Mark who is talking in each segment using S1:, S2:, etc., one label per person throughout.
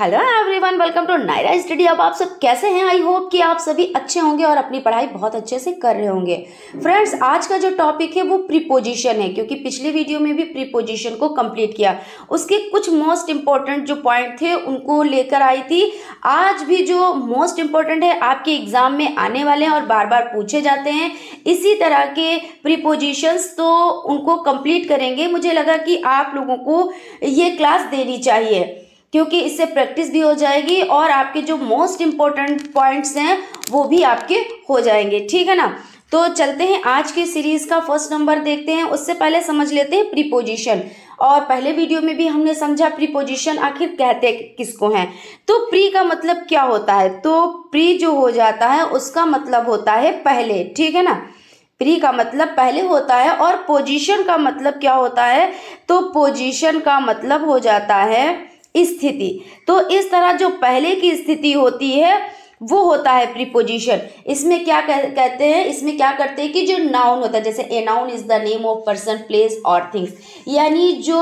S1: hello everyone welcome to Naira study अब आप सब कैसे हैं आई होप कि आप सभी अच्छे होंगे और अपनी पढ़ाई बहुत अच्छे से कर रहे होंगे फ्रेंड्स आज का जो टॉपिक है वो प्रीपोजिशन है क्योंकि पिछले वीडियो में भी प्रीपोजिशन को कंप्लीट किया उसके कुछ मोस्ट इंपॉर्टेंट जो पॉइंट थे उनको लेकर आई थी आज भी जो मोस्ट इंपॉर्टेंट है आपके एग्जाम में आने वाले हैं और बार बार पूछे जाते हैं इसी तरह के प्रीपोजिशंस तो उनको कंप्लीट करेंगे मुझे लगा कि आप लोगों को ये क्लास देनी चाहिए क्योंकि इससे प्रैक्टिस भी हो जाएगी और आपके जो मोस्ट इम्पॉर्टेंट पॉइंट्स हैं वो भी आपके हो जाएंगे ठीक है ना तो चलते हैं आज की सीरीज़ का फर्स्ट नंबर देखते हैं उससे पहले समझ लेते हैं प्रीपोजिशन और पहले वीडियो में भी हमने समझा प्रीपोजिशन आखिर कहते किसको हैं तो प्री का मतलब क्या होता है तो प्री जो हो जाता है उसका मतलब होता है पहले ठीक है ना प्री का मतलब पहले होता है और पोजिशन का मतलब क्या होता है तो पोजिशन का मतलब हो जाता है स्थिति तो इस तरह जो पहले की स्थिति होती है वो होता है प्रीपोजिशन इसमें क्या कह, कहते हैं इसमें क्या करते हैं कि जो नाउन होता है जैसे a noun is the name of person place और थिंग्स यानी जो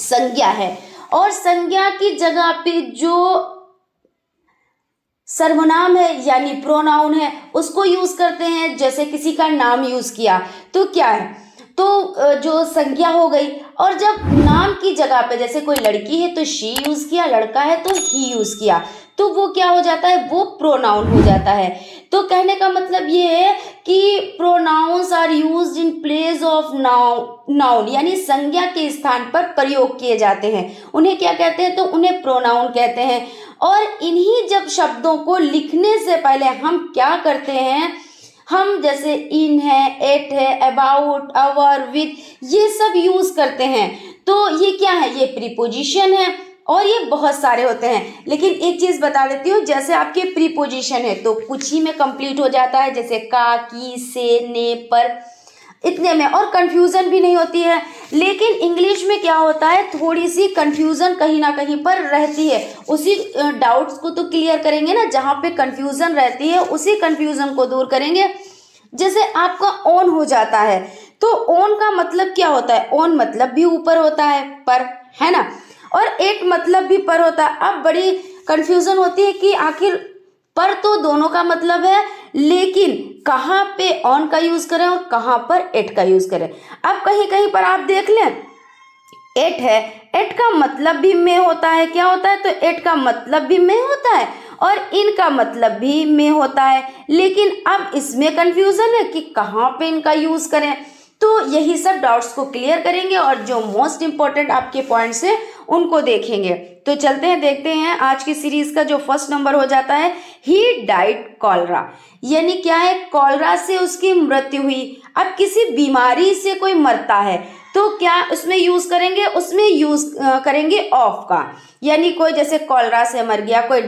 S1: संज्ञा है और संज्ञा की जगह पे जो सर्वनाम है यानी प्रोनाउन है उसको यूज करते हैं जैसे किसी का नाम यूज किया तो क्या है तो जो संज्ञा हो गई और जब नाम की जगह पे जैसे कोई लड़की है तो शी यूज़ किया लड़का है तो ही यूज़ किया तो वो क्या हो जाता है वो प्रोनाउन हो जाता है तो कहने का मतलब ये है कि pronouns are use in place of noun noun यानी संज्ञा के स्थान पर प्रयोग किए जाते हैं उन्हें क्या कहते हैं तो उन्हें प्रोनाउन कहते हैं और इन्हीं जब शब्दों को लिखने से पहले हम क्या करते हैं हम जैसे इन है एट है अबाउट अवर विद ये सब यूज़ करते हैं तो ये क्या है ये प्रीपोजिशन है और ये बहुत सारे होते हैं लेकिन एक चीज़ बता देती हूँ जैसे आपके प्रीपोजिशन है तो कुछ ही में कंप्लीट हो जाता है जैसे का की से ने पर इतने में और कंफ्यूजन भी नहीं होती है लेकिन इंग्लिश में क्या होता है थोड़ी सी कंफ्यूजन कहीं ना कहीं पर रहती है उसी डाउट्स को तो क्लियर करेंगे ना जहाँ पे कंफ्यूजन रहती है उसी कंफ्यूजन को दूर करेंगे जैसे आपका ऑन हो जाता है तो ऑन का मतलब क्या होता है ऑन मतलब भी ऊपर होता है पर है ना और एक मतलब भी पर होता है अब बड़ी कंफ्यूजन होती है कि आखिर पर तो दोनों का मतलब है लेकिन कहाँ पे ऑन का यूज़ करें और कहाँ पर एट का यूज़ करें अब कहीं कहीं पर आप देख लें एट है एट का मतलब भी मे होता है क्या होता है तो एट का मतलब भी मे होता है और इनका मतलब भी मे होता है लेकिन अब इसमें कन्फ्यूज़न है कि कहाँ पे इनका यूज़ करें तो यही सब डाउट्स को क्लियर करेंगे और जो मोस्ट इम्पॉर्टेंट आपके पॉइंट्स हैं उनको देखेंगे तो चलते हैं देखते हैं आज की सीरीज का जो फर्स्ट नंबर हो जाता है ही डाइट कॉलरा यानी क्या है कॉलरा से उसकी मृत्यु हुई अब किसी बीमारी से कोई मरता है तो क्या उसमें यूज़ करेंगे उसमें यूज़ करेंगे ऑफ का यानी कोई जैसे कॉलरा से मर गया कोई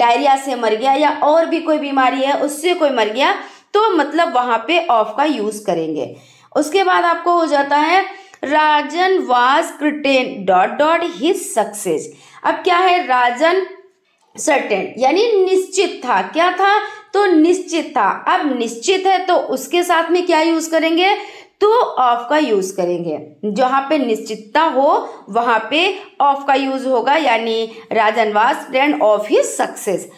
S1: डायरिया से मर गया या और भी कोई बीमारी है उससे कोई मर गया तो मतलब वहां पे ऑफ का यूज़ करेंगे उसके बाद आपको हो जाता है Rajan was critical dot dot his success अब क्या है राजन सर्टेन यानी निश्चित था क्या था तो निश्चित था अब निश्चित है तो उसके साथ में क्या यूज करेंगे तो ऑफ का यूज़ करेंगे जहां पे निश्चितता हो वहां पे ऑफ का यूज़ होगा यानी राजनवास फ्रेंड ऑफ ही सक्सेस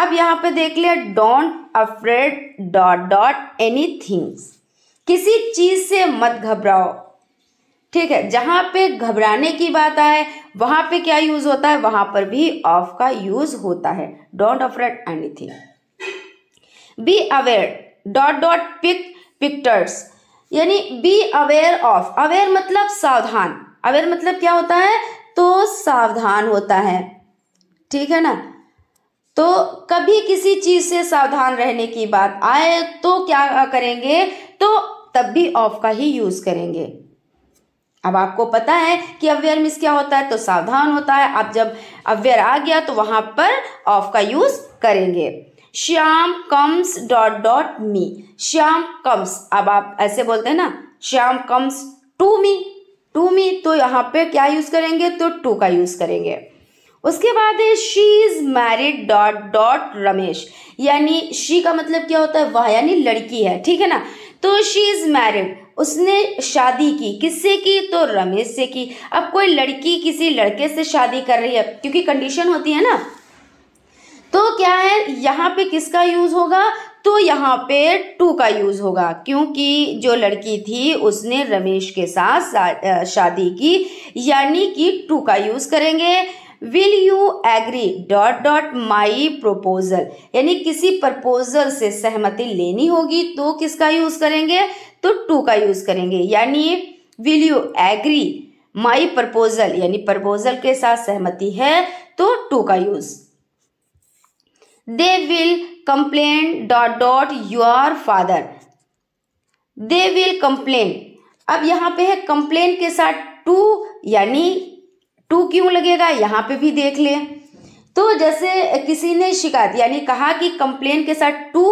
S1: अब यहाँ पे देख लिया don't afraid dot dot any things किसी चीज़ से मत घबराओ ठीक है जहां पे घबराने की बात आए वहां पे क्या यूज़ होता है वहां पर भी ऑफ का यूज़ होता है don't afraid anything be aware dot dot pick pictures यानी बी अवेयर ऑफ अवेयर मतलब सावधान अवेयर मतलब क्या होता है तो सावधान होता है ठीक है ना तो कभी किसी चीज से सावधान रहने की बात आए तो क्या करेंगे तो तब भी ऑफ का ही यूज करेंगे अब आपको पता है कि अवेयर मिस क्या होता है तो सावधान होता है अब जब अवेयर आ गया तो वहां पर ऑफ का यूज करेंगे Shyam comes dot dot me Shyam comes अब आप ऐसे बोलते हैं ना Shyam comes to me to me तो यहाँ पे क्या यूज़ करेंगे तो टू का यूज़ करेंगे उसके बाद है she is married dot dot Ramesh यानी शी का मतलब क्या होता है वह यानी लड़की है ठीक है ना तो शी इज़ मैरिड उसने शादी की किससे की तो रमेश से की अब कोई लड़की किसी लड़के से शादी कर रही है क्योंकि कंडीशन होती है ना तो क्या है यहाँ पे किसका यूज़ होगा तो यहाँ पे टू का यूज़ होगा क्योंकि जो लड़की थी उसने रमेश के साथ शादी की यानी कि टू का यूज़ करेंगे will you agree dot dot my proposal यानी किसी प्रपोजल से सहमति लेनी होगी तो किसका यूज़ करेंगे तो टू का यूज़ करेंगे यानी will you agree my proposal यानी प्रपोजल के साथ सहमति है तो टू का use they will complain dot dot your father they will complain अब यहाँ पे है कंप्लेन के साथ टू यानी टू क्यों लगेगा यहाँ पे भी देख ले तो जैसे किसी ने शिकायत यानी कहा कि कंप्लेन के साथ टू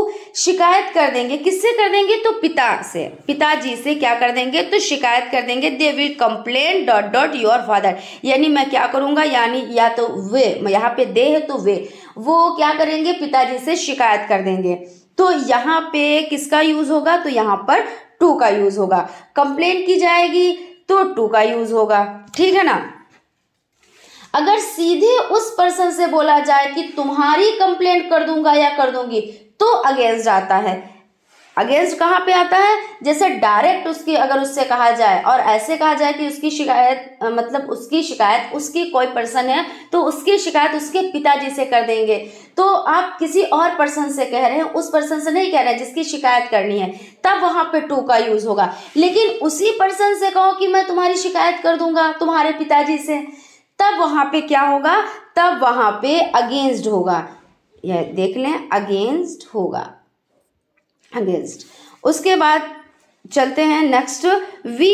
S1: शिकायत कर देंगे किससे कर देंगे तो पिता से पिताजी से क्या कर देंगे तो शिकायत कर देंगे they will complain dot dot your father यानी मैं क्या करूँगा यानी या तो वे यहाँ पे दे है तो वे वो क्या करेंगे पिताजी से शिकायत कर देंगे तो यहाँ पे किसका यूज़ होगा तो यहाँ पर टू का यूज़ होगा कंप्लेन की जाएगी तो टू का यूज़ होगा ठीक है ना अगर सीधे उस पर्सन से बोला जाए कि तुम्हारी कंप्लेंट कर दूंगा या कर दूंगी तो अगेंस्ट आता है अगेंस्ट कहाँ पे आता है जैसे डायरेक्ट उसकी अगर उससे कहा जाए और ऐसे कहा जाए कि उसकी शिकायत मतलब उसकी शिकायत उसकी कोई पर्सन है तो उसकी शिकायत उसके पिताजी से कर देंगे तो आप किसी और पर्सन से कह रहे हैं उस पर्सन से नहीं कह रहे हैं जिसकी शिकायत करनी है तब वहाँ पे टू का यूज़ होगा लेकिन उसी पर्सन से कहो कि मैं तुम्हारी शिकायत कर दूंगा तुम्हारे पिताजी से तब वहाँ पे क्या होगा तब वहाँ पे अगेंस्ट होगा ये देख लें अगेंस्ट होगा अगेंस्ट उसके बाद चलते हैं next we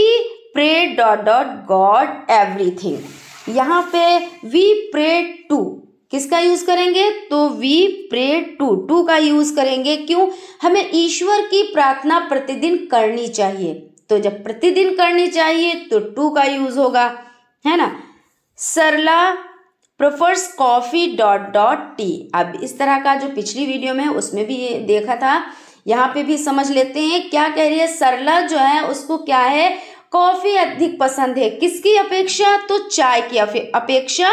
S1: pray dot dot God everything यहाँ पे वी प्रे टू किसका यूज करेंगे तो वी प्रे टू टू का यूज करेंगे क्यों हमें ईश्वर की प्रार्थना प्रतिदिन करनी चाहिए तो जब प्रतिदिन करनी चाहिए तो टू का यूज होगा है ना Sarla prefers coffee dot dot tea अब इस तरह का जो पिछली वीडियो में उसमें भी ये देखा था यहाँ पे भी समझ लेते हैं क्या कह रही है सरला जो है उसको क्या है कॉफ़ी अधिक पसंद है किसकी अपेक्षा तो चाय की अपेक्षा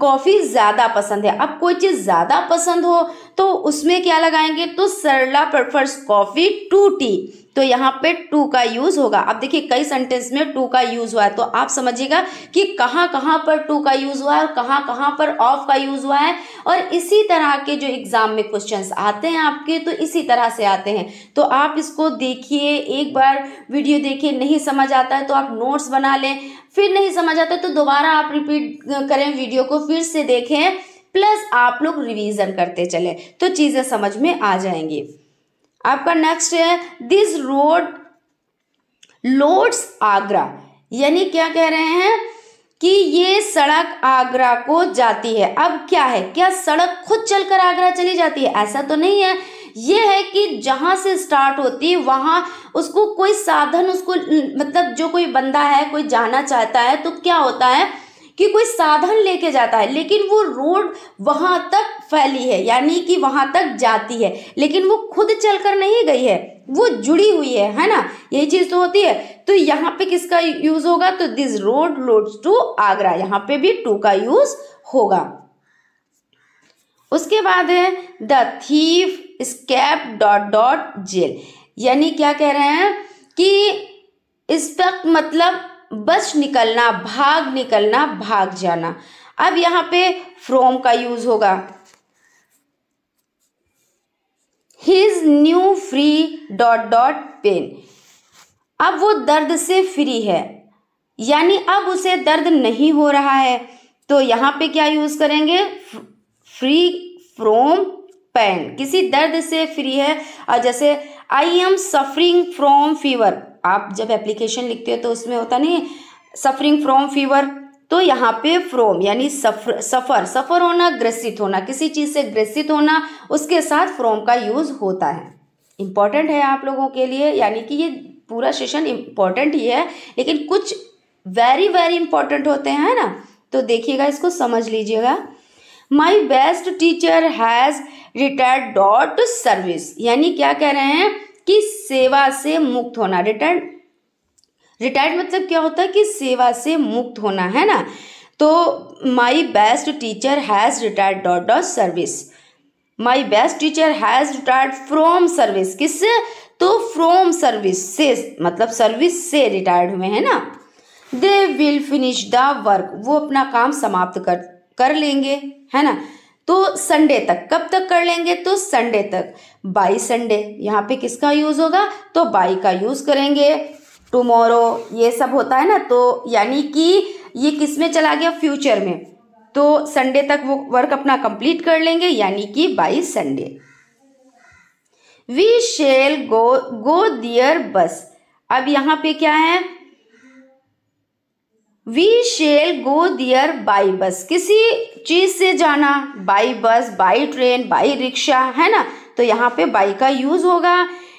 S1: कॉफ़ी ज़्यादा पसंद है अब कोई चीज़ ज़्यादा पसंद हो तो उसमें क्या लगाएंगे तो Sarla prefers coffee to tea तो यहाँ पे टू का यूज़ होगा अब देखिए कई सेंटेंस में टू का यूज़ हुआ है तो आप समझिएगा कि कहाँ कहाँ पर टू का यूज़ हुआ है और कहाँ कहाँ पर ऑफ का यूज़ हुआ है और इसी तरह के जो एग्ज़ाम में क्वेश्चंस आते हैं आपके तो इसी तरह से आते हैं तो आप इसको देखिए एक बार वीडियो देखिए नहीं समझ आता है तो आप नोट्स बना लें फिर नहीं समझ आता तो दोबारा आप रिपीट करें वीडियो को फिर से देखें प्लस आप लोग रिवीजन करते चले तो चीज़ें समझ में आ जाएंगी आपका नेक्स्ट है दिस रोड लोड्स आगरा यानी क्या कह रहे हैं कि ये सड़क आगरा को जाती है अब क्या है क्या सड़क खुद चलकर आगरा चली जाती है ऐसा तो नहीं है ये है कि जहां से स्टार्ट होती है वहां उसको कोई साधन उसको मतलब जो कोई बंदा है कोई जाना चाहता है तो क्या होता है कि कोई साधन लेके जाता है लेकिन वो रोड वहाँ तक फैली है यानी कि वहाँ तक जाती है लेकिन वो खुद चलकर नहीं गई है वो जुड़ी हुई है है ना यही चीज़ तो होती है तो यहाँ पे किसका यूज़ होगा तो this road loads to Agra यहाँ पे भी टू का यूज़ होगा उसके बाद है the thief escaped dot dot jail यानी क्या कह रहे हैं कि इस तक मतलब बच निकलना भाग निकलना भाग जाना अब यहां पे फ्रॉम का यूज होगा his new free dot dot pain अब वो दर्द से फ्री है यानी अब उसे दर्द नहीं हो रहा है तो यहां पे क्या यूज़ करेंगे फ्री फ्रॉम पेन किसी दर्द से फ्री है और जैसे I am suffering from fever आप जब एप्लीकेशन लिखते हो तो उसमें होता नहीं सफरिंग फ्रॉम फीवर तो यहाँ पे फ्रोम यानी सफर सफ़र सफ़र होना ग्रसित होना किसी चीज़ से ग्रसित होना उसके साथ फ्रोम का यूज़ होता है इम्पॉर्टेंट है आप लोगों के लिए यानी कि ये पूरा सेशन इम्पॉर्टेंट ही है लेकिन कुछ वेरी वेरी इंपॉर्टेंट होते हैं ना तो देखिएगा इसको समझ लीजिएगा my best teacher has retired dot service यानी क्या कह रहे हैं कि सेवा से मुक्त होना रिटायर्ड रिटायर्ड मतलब क्या होता है कि सेवा से मुक्त होना है ना तो my best teacher has retired dot dot service my best teacher has retired from service किससे तो फ्रॉम सर्विस से मतलब सर्विस से रिटायर्ड हुए हैं ना they will finish the work वो अपना काम समाप्त कर कर लेंगे है ना तो संडे तक कब तक कर लेंगे तो संडे तक बाई संडे यहाँ पे किसका यूज़ होगा तो बाई का यूज़ करेंगे टुमोरो ये सब होता है ना तो यानी कि ये किस में चला गया फ्यूचर में तो संडे तक वो वर्क अपना कंप्लीट कर लेंगे यानी कि by Sunday we shall go go there bus अब यहाँ पे क्या है we shall go there by bus किसी चीज़ से जाना by bus by train by rickshaw है ना तो यहाँ पे बाई का यूज़ होगा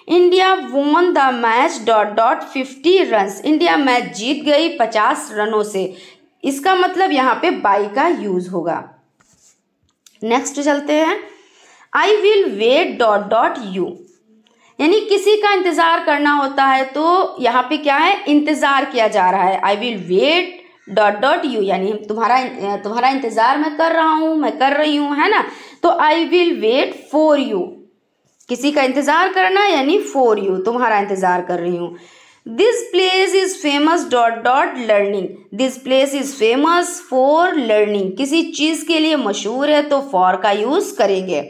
S1: India won the match dot dot fifty run India match जीत गई पचास रनों से इसका मतलब यहाँ पे बाई का यूज़ होगा नेक्स्ट चलते हैं I will wait dot dot you यानी किसी का इंतज़ार करना होता है तो यहाँ पे क्या है इंतज़ार किया जा रहा है I will wait dot dot you यानी तुम्हारा तुम्हारा इंतज़ार मैं कर रहा हूँ मैं कर रही हूँ है ना तो I will wait for you किसी का इंतज़ार करना यानी फॉर यू तुम्हारा इंतज़ार कर रही हूँ this place is famous dot dot learning this place is famous for learning किसी चीज़ के लिए मशहूर है तो फॉर का यूज़ करेंगे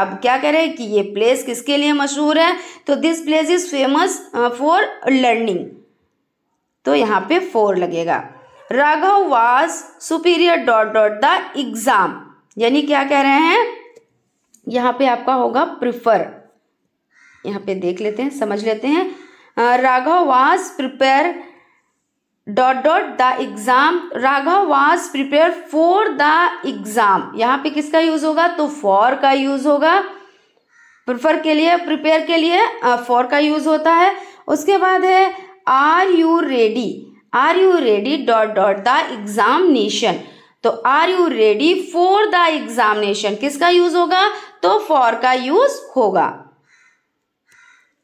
S1: अब क्या कह रहे हैं कि ये प्लेस किसके लिए मशहूर है तो this place is famous for learning तो यहाँ पे फोर लगेगा Raghav was superior dot dot the exam यानी क्या कह रहे हैं यहाँ पे आपका होगा प्रिफर यहाँ पे देख लेते हैं समझ लेते हैं uh, Raghav was prepare dot dot the exam Raghav was prepare for the exam यहाँ पे किसका यूज होगा तो फॉर का यूज होगा प्रिफर के लिए प्रिपेयर के लिए फॉर का यूज होता है उसके बाद है are you ready are you ready dot dot the examination तो are you ready for the examination किसका यूज होगा तो फॉर का यूज होगा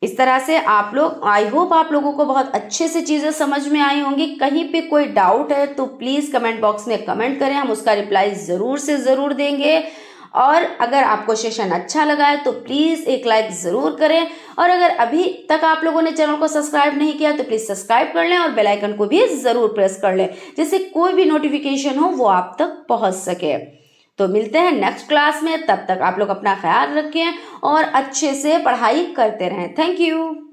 S1: इस तरह से आप लोग आई होप आप लोगों को बहुत अच्छे से चीज़ें समझ में आई होंगी कहीं पे कोई डाउट है तो प्लीज़ कमेंट बॉक्स में कमेंट करें हम उसका रिप्लाई ज़रूर से ज़रूर देंगे और अगर आपको सेशन अच्छा लगा है तो प्लीज़ एक लाइक ज़रूर करें और अगर अभी तक आप लोगों ने चैनल को सब्सक्राइब नहीं किया तो प्लीज़ सब्सक्राइब कर लें और बेलाइकन को भी ज़रूर प्रेस कर लें जिससे कोई भी नोटिफिकेशन हो वो आप तक पहुंच सके तो मिलते हैं नेक्स्ट क्लास में तब तक आप लोग अपना ख्याल रखें और अच्छे से पढ़ाई करते रहें थैंक यू